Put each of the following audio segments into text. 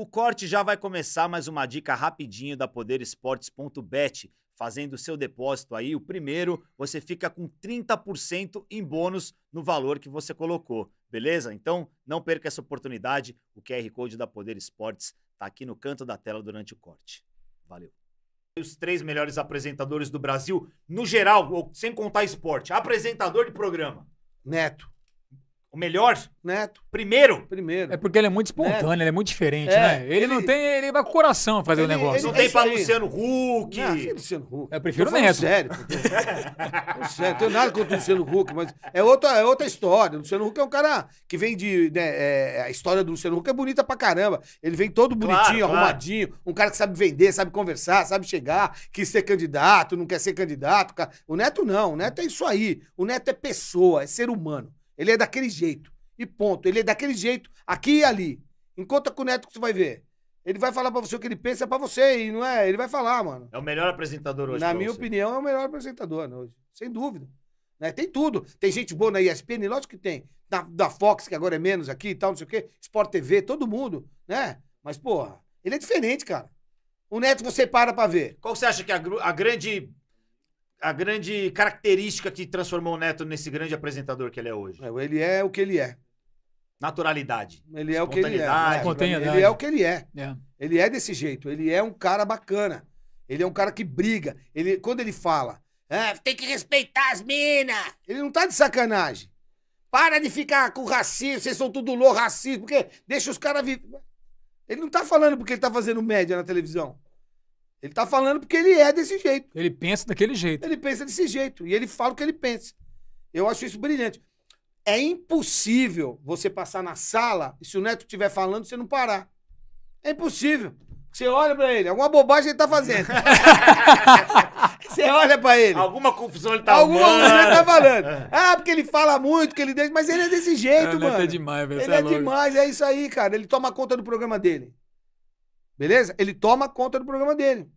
O corte já vai começar, mais uma dica rapidinho da poderesportes.bet. Fazendo o seu depósito aí, o primeiro, você fica com 30% em bônus no valor que você colocou, beleza? Então, não perca essa oportunidade. O QR Code da Poder Esportes está aqui no canto da tela durante o corte. Valeu. Os três melhores apresentadores do Brasil, no geral, sem contar esporte. Apresentador de programa. Neto. O melhor? Neto. Primeiro? Primeiro. É porque ele é muito espontâneo, Neto. ele é muito diferente, é, né? Ele, ele, não tem. Ele vai com o coração fazer ele, o negócio. Ele, não tem é pra Luciano Huck. Não, é Luciano Huck. Eu prefiro eu Neto. Sério, porque... sério, não tenho nada contra o Luciano Huck, mas é outra, é outra história. O Luciano Huck é um cara que vem de. Né, é, a história do Luciano Huck é bonita pra caramba. Ele vem todo bonitinho, claro, arrumadinho, claro. um cara que sabe vender, sabe conversar, sabe chegar, quis ser candidato, não quer ser candidato. O Neto não, o Neto é isso aí. O Neto é pessoa, é ser humano. Ele é daquele jeito. E ponto. Ele é daquele jeito, aqui e ali. Encontra com o Neto que você vai ver. Ele vai falar pra você o que ele pensa pra você, e não é? Ele vai falar, mano. É o melhor apresentador hoje. Na minha você. opinião, é o melhor apresentador né, hoje. Sem dúvida. Né? Tem tudo. Tem gente boa na ESPN, lógico que tem. Da, da Fox, que agora é menos aqui e tal, não sei o quê. Sport TV, todo mundo, né? Mas, porra, ele é diferente, cara. O Neto você para pra ver. Qual você acha que é a, a grande a grande característica que transformou o Neto nesse grande apresentador que ele é hoje? É, ele é o que ele é. Naturalidade. Ele é o que ele é. Né? Espontaneidade. Ele é o que ele é. é. Ele é desse jeito. Ele é um cara bacana. Ele é um cara que briga. Ele, quando ele fala, ah, tem que respeitar as minas. Ele não tá de sacanagem. Para de ficar com racismo, vocês são tudo louco, racismo, porque deixa os caras viver. Ele não tá falando porque ele tá fazendo média na televisão. Ele tá falando porque ele é desse jeito. Ele pensa daquele jeito. Ele pensa desse jeito. E ele fala o que ele pensa. Eu acho isso brilhante. É impossível você passar na sala e se o neto estiver falando, você não parar. É impossível. Você olha pra ele, alguma bobagem ele tá fazendo. você olha pra ele. Alguma confusão ele tá Alguma confusão ele tá falando. Ah, porque ele fala muito, que ele deixa. Mas ele é desse jeito, é, é mano. Ele é demais, velho. Ele é, é demais, é isso aí, cara. Ele toma conta do programa dele. Beleza? Ele toma conta do programa dele.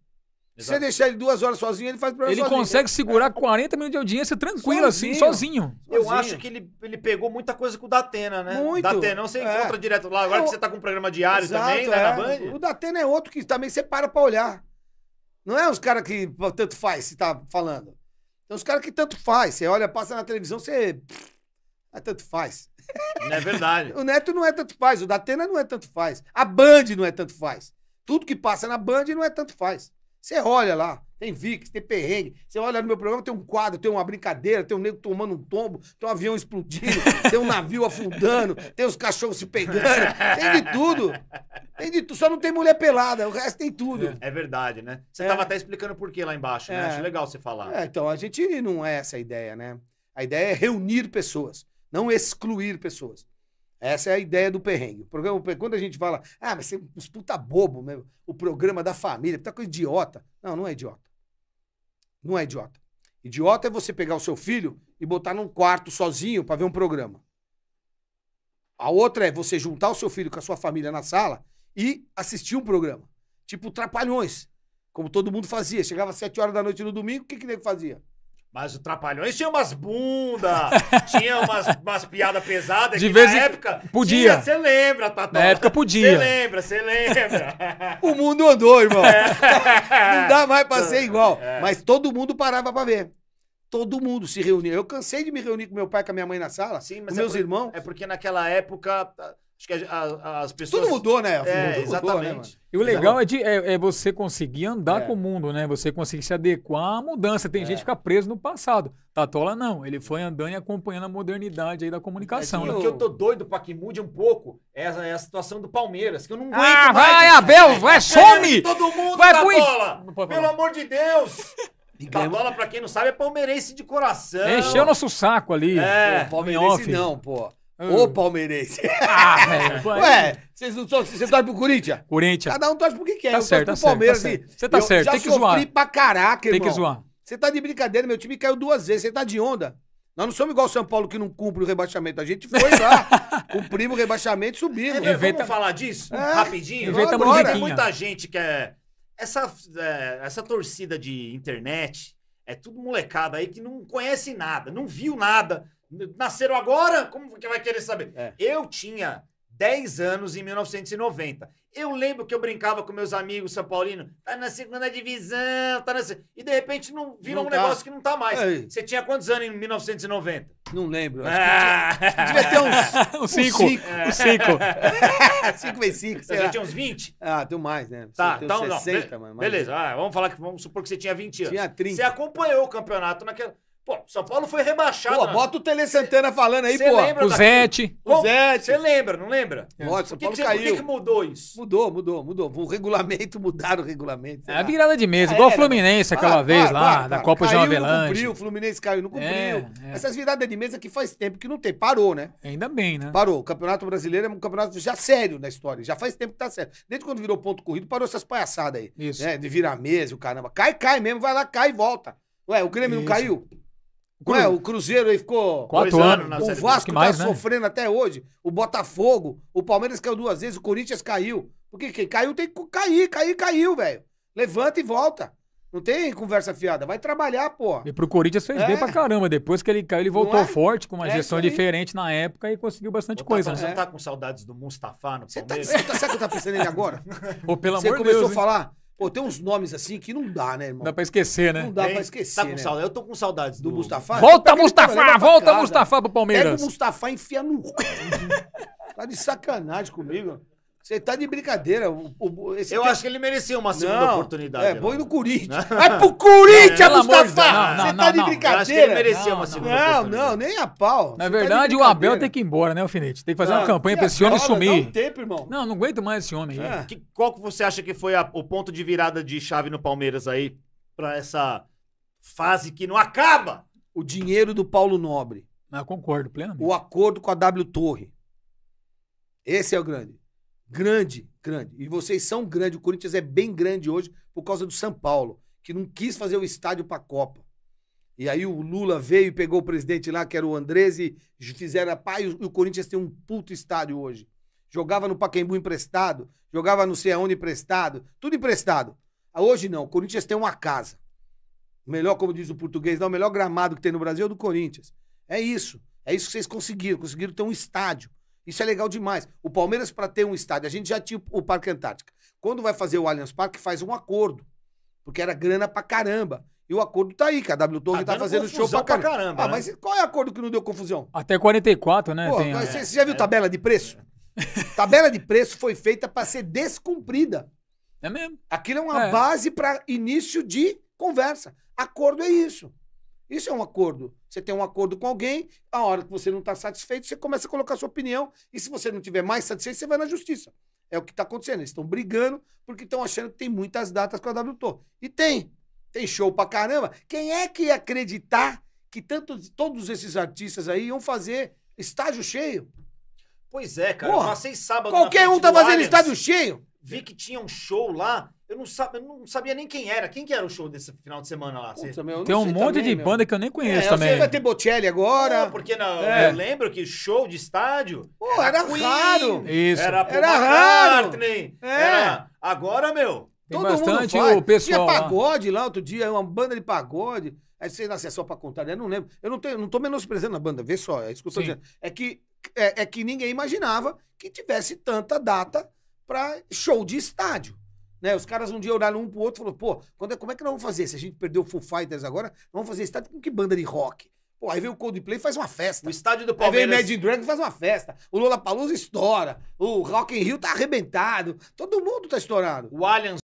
Se você deixar ele duas horas sozinho, ele faz programa Ele sozinho. consegue é. segurar 40 minutos de audiência tranquilo, assim, sozinho. Eu sozinho. acho que ele, ele pegou muita coisa com o Datena, né? Muito. Datena, você é. encontra direto lá. Agora Eu... É, que você tá com um programa diário Exato, também, né, é. na Band. O Datena é outro que também você para pra olhar. Não é os caras que tanto faz, se tá falando. são os caras que tanto faz. Você olha, passa na televisão, você... É tanto faz. Não é verdade. o Neto não é tanto faz, o Datena não é tanto faz. A Band não é tanto faz. Tudo que passa na Band não é tanto faz. Você olha lá, tem VIX, tem perrengue. Você olha no meu programa, tem um quadro, tem uma brincadeira, tem um negro tomando um tombo, tem um avião explodindo, tem um navio afundando, tem os cachorros se pegando. Tem de tudo. Tem de tudo. Só não tem mulher pelada, o resto tem tudo. É, é verdade, né? Você estava é. até explicando por que lá embaixo, né? É. Acho legal você falar. É, então, a gente não é essa a ideia, né? A ideia é reunir pessoas, não excluir pessoas. Essa é a ideia do perrengue. O programa, quando a gente fala, ah, mas você é um puta bobo mesmo, o programa da família, puta coisa idiota. Não, não é idiota. Não é idiota. Idiota é você pegar o seu filho e botar num quarto sozinho para ver um programa. A outra é você juntar o seu filho com a sua família na sala e assistir um programa. Tipo Trapalhões, como todo mundo fazia. Chegava às sete horas da noite no domingo, o que que nego fazia? Mas o Trapalhões tinha umas bundas, tinha umas, umas piadas pesadas. De vez na em... época. Podia. Você lembra, Tatá? Na época podia. Você lembra, você lembra. o mundo andou, irmão. É. Não dá mais pra ser igual. É. Mas todo mundo parava pra ver. Todo mundo se reunia. Eu cansei de me reunir com meu pai, com a minha mãe na sala, Sim, mas com é meus por... irmãos. É porque naquela época Acho que a, as pessoas. Tudo mudou, né? É, exatamente. Mudou, né, e o legal é, de, é, é você conseguir andar é. com o mundo, né? Você conseguir se adequar à mudança. Tem é. gente que fica preso no passado. Tatola não. Ele foi andando e acompanhando a modernidade aí da comunicação. Né? O que eu tô doido pra que mude um pouco é a, é a situação do Palmeiras, que eu não ah, aguento ah, mais. Tá vai, Abel! Vai, some! Todo mundo, vai, Tatola! Pelo amor de Deus! Tatola, pra quem não sabe, é palmeirense de coração. Encheu nosso saco ali. É, pô, palmeirense não, pô. Hum. Ô palmeirense. Ah, velho. Ué, vocês não são. Você torce pro Corinthians? Corinthians. Cada um torce pro que quer. Tá eu tá certo, tá pro Palmeiras. Certo, Você tá certo, tem que sofri zoar. pra caraca, irmão. Tem que zoar. Você tá de brincadeira, meu time caiu duas vezes. Você tá de onda. Nós não somos igual o São Paulo que não cumpre o rebaixamento. A gente foi lá, cumprimos o rebaixamento e subimos. É, Inventa... Vamos falar disso é, rapidinho? Inventa agora. Tem muita gente que é... Essa, é, essa torcida de internet é tudo molecada aí que não conhece nada, não viu nada Nasceram agora? Como que vai querer saber? É. Eu tinha 10 anos em 1990. Eu lembro que eu brincava com meus amigos São Paulino, tá na segunda divisão, tá na... E de repente não virou não um tá. negócio que não tá mais. Ei. Você tinha quantos anos em 1990? Não lembro. Ah. Acho que devia ter uns 5. Uns 5. Uns 5. 5 vezes 5. Você tinha uns 20? Ah, tem mais, né? Tá, você tá, então 60, não. Be mano, beleza, ah, vamos falar que vamos supor que você tinha 20 anos. Tinha 30. Você acompanhou o campeonato naquela. Pô, São Paulo foi rebaixado. Pô, né? bota o Tele Santana falando aí, pô. o Zete. O Zete. Você lembra, não lembra? Nossa, é. São Paulo que caiu. Por que, mudou isso? Mudou, mudou, mudou. O regulamento, mudaram o regulamento. É a virada de mesa, é, igual o né? Fluminense aquela ah, vez ah, lá, da Copa caiu, de Avelanche. não cumpriu, o Fluminense caiu, não cumpriu. É, é. Essas viradas de mesa que faz tempo que não tem. Parou, né? Ainda bem, né? Parou. O Campeonato Brasileiro é um campeonato já sério na história. Já faz tempo que tá sério. Desde quando virou ponto corrido, parou essas palhaçadas aí. Isso. Né? De virar mesa, o caramba. Cai, cai mesmo, vai lá, cai e volta. Ué, o Grêmio não caiu? Cru... Ué, o Cruzeiro aí ficou quatro anos, anos né? O Vasco mais, tá né? sofrendo até hoje. O Botafogo, o Palmeiras caiu duas vezes, o Corinthians caiu. Porque quem caiu tem que cair, cair, caiu, velho. Levanta e volta. Não tem conversa fiada, vai trabalhar, pô. E pro Corinthians fez é. bem pra caramba. Depois que ele caiu, ele voltou é? forte, com uma é gestão diferente na época e conseguiu bastante coisa. Tá, né? Você tá com saudades do Mustafa no tá- Palmeiras? Você tá, tá, sabe que eu tá pensando nele agora? Ô, pelo amor de Deus. Você começou a falar, Pô, tem uns nomes assim que não dá, né, irmão? Dá pra esquecer, né? Não dá Hein? pra esquecer. Tá com né? saudade. Eu tô com saudades do, Mustafa. Volta, tá Mustafa! Mustafá! Volta, Mustafa Mustafá, pro Pega o Palmeiras! Mustafa e enfia no. tá de sacanagem comigo. Você tá de brincadeira. O, o, eu tempo... acho que ele merecia uma segunda não, oportunidade. É, boi no Corinthians. Vai pro Corinthians, é, Mustafa! Você tá não, de brincadeira. acho que ele merecia uma segunda oportunidade. Não, não, nem a pau. Na tá verdade, tá o Abel tem que ir embora, né, Alfinete? Tem que fazer uma ah, campanha pra esse homem sumir. tempo, irmão. Não, não aguento mais esse homem. É. Que, qual que você acha que foi a, o ponto de virada de chave no Palmeiras aí pra essa fase que não acaba? O dinheiro do Paulo Nobre. Eu concordo plenamente. O acordo com a W Torre. Esse é o grande. Grande, grande. E vocês são grandes. O Corinthians é bem grande hoje por causa do São Paulo, que não quis fazer o estádio para a Copa. E aí o Lula veio e pegou o presidente lá, que era o Andrés, e fizeram a paz. E o Corinthians tem um puto estádio hoje. Jogava no Pacaembu emprestado, jogava no sei emprestado, tudo emprestado. Ah, hoje não, o Corinthians tem uma casa. Melhor, como diz o português, não, o melhor gramado que tem no Brasil é o do Corinthians. É isso. É isso que vocês conseguiram. Conseguiram ter um estádio. Isso é legal demais. O Palmeiras, para ter um estádio, a gente já tinha o Parque Antártica. Quando vai fazer o Allianz Parque, faz um acordo. Porque era grana pra caramba. E o acordo tá aí, que a W Torre tá, tá fazendo show pra caramba. Pra caramba ah, né? mas qual é o acordo que não deu confusão? Até 44, né? É. Você é, já viu é. tabela de preço? tabela de preço foi feita para ser descumprida. É mesmo. Aquilo é uma é. base para início de conversa. Acordo é isso. Isso é um acordo. Você tem um acordo com alguém, a hora que você não está satisfeito, você começa a colocar a sua opinião. E se você não tiver mais satisfeito, você vai na justiça. É o que está acontecendo. Eles estão brigando porque estão achando que tem muitas datas com a WTO. E tem. Tem show pra caramba. Quem é que ia acreditar que tanto, todos esses artistas aí iam fazer estágio cheio? Pois é, cara. Porra, eu passei sábado Qualquer um tá fazendo Allianz. estádio cheio vi é. que tinha um show lá. Eu não, sabe, eu não sabia nem quem era. Quem que era o show desse final de semana lá? meu, Tem um monte também, de meu. banda que eu nem conheço é, também. Você vai ter Bocelli agora. Não, porque não, é. eu lembro que show de estádio. Pô, era, era raro. Isso. Era, Paul era raro. É. Era... Agora, meu. Tem todo bastante mundo faz. o pessoal. Tinha pagode lá. lá outro dia, uma banda de pagode. Aí você nasce é só pra contar, eu não lembro. Eu não, tenho, não tô menosprezando a banda, vê só, é isso que eu tô dizendo. É que, é, é que ninguém imaginava que tivesse tanta data para show de estádio. Né? Os caras um dia olharam um pro outro e falaram, pô, quando é, como é que nós vamos fazer? Se a gente perdeu o Full Fighters agora, vamos fazer estádio com que banda de rock? Pô, aí vem o Coldplay e faz uma festa. O estádio do Palmeiras. Aí vem o Imagine Dragons faz uma festa. O Lollapalooza estoura. O Rock in Rio tá arrebentado. Todo mundo tá estourado. O Allianz